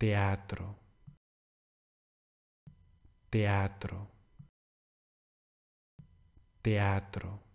teatro, teatro, teatro.